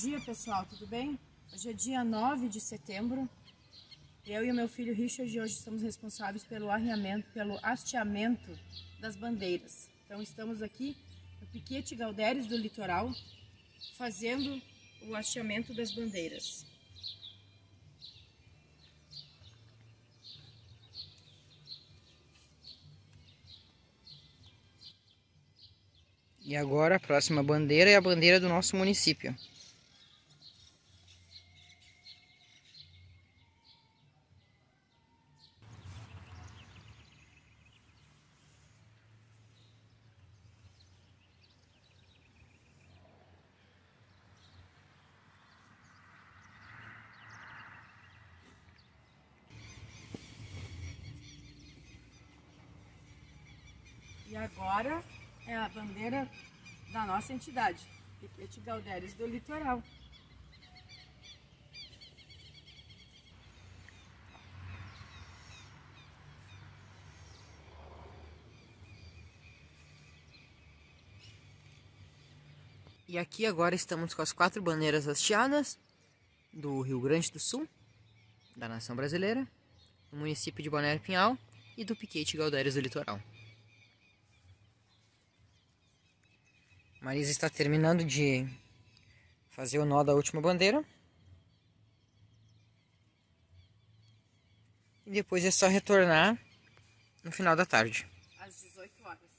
dia pessoal, tudo bem? Hoje é dia 9 de setembro. Eu e o meu filho Richard hoje estamos responsáveis pelo arreamento, pelo hasteamento das bandeiras. Então estamos aqui no Piquete Galderes do Litoral, fazendo o hasteamento das bandeiras. E agora a próxima bandeira é a bandeira do nosso município. E agora é a bandeira da nossa entidade, Piquete Galderes do Litoral. E aqui agora estamos com as quatro bandeiras hasteadas do Rio Grande do Sul, da nação brasileira, do município de Balneário Pinhal e do Piquete Galderes do Litoral. Marisa está terminando de fazer o nó da última bandeira. E depois é só retornar no final da tarde. Às 18 horas.